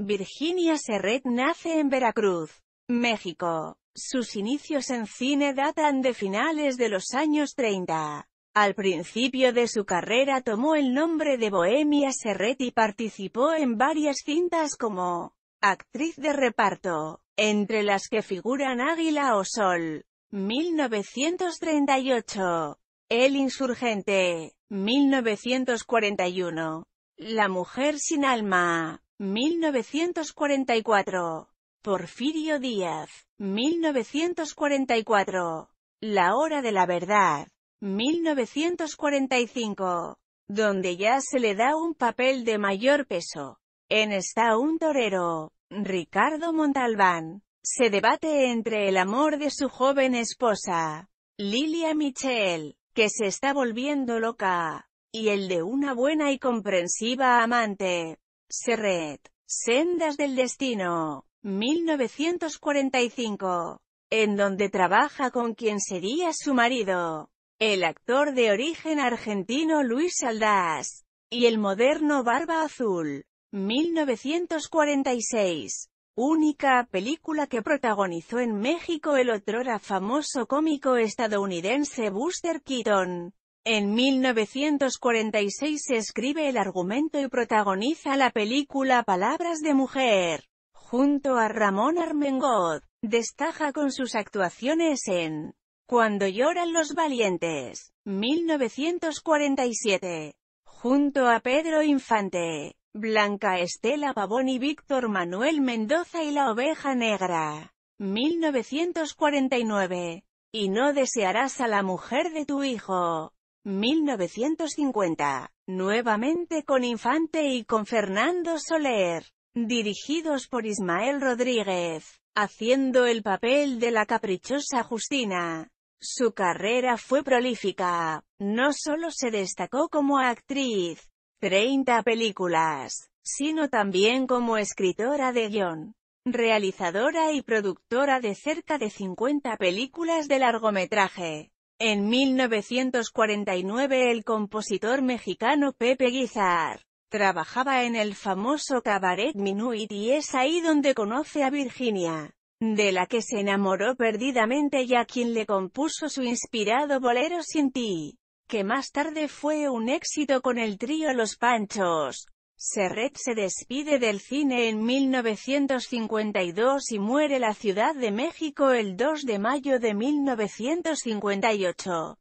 Virginia Serret nace en Veracruz, México. Sus inicios en cine datan de finales de los años 30. Al principio de su carrera tomó el nombre de Bohemia Serret y participó en varias cintas como actriz de reparto, entre las que figuran Águila o Sol, 1938, El Insurgente, 1941, La Mujer sin Alma, 1944. Porfirio Díaz, 1944. La hora de la verdad, 1945. Donde ya se le da un papel de mayor peso. En Está un torero, Ricardo Montalbán. Se debate entre el amor de su joven esposa, Lilia Michel, que se está volviendo loca, y el de una buena y comprensiva amante, Serret. Sendas del Destino. 1945. En donde trabaja con quien sería su marido. El actor de origen argentino Luis Saldás, Y el moderno Barba Azul. 1946. Única película que protagonizó en México el otrora famoso cómico estadounidense Buster Keaton. En 1946 se escribe el argumento y protagoniza la película Palabras de Mujer, junto a Ramón Armengod. destaja con sus actuaciones en Cuando lloran los valientes, 1947, junto a Pedro Infante, Blanca Estela Pavón y Víctor Manuel Mendoza y La oveja negra, 1949, y no desearás a la mujer de tu hijo. 1950. Nuevamente con Infante y con Fernando Soler. Dirigidos por Ismael Rodríguez. Haciendo el papel de la caprichosa Justina. Su carrera fue prolífica. No solo se destacó como actriz, 30 películas, sino también como escritora de guión, realizadora y productora de cerca de 50 películas de largometraje. En 1949 el compositor mexicano Pepe Guizar trabajaba en el famoso cabaret Minuit y es ahí donde conoce a Virginia, de la que se enamoró perdidamente y a quien le compuso su inspirado bolero Sin ti, que más tarde fue un éxito con el trío Los Panchos. Serret se despide del cine en 1952 y muere la Ciudad de México el 2 de mayo de 1958.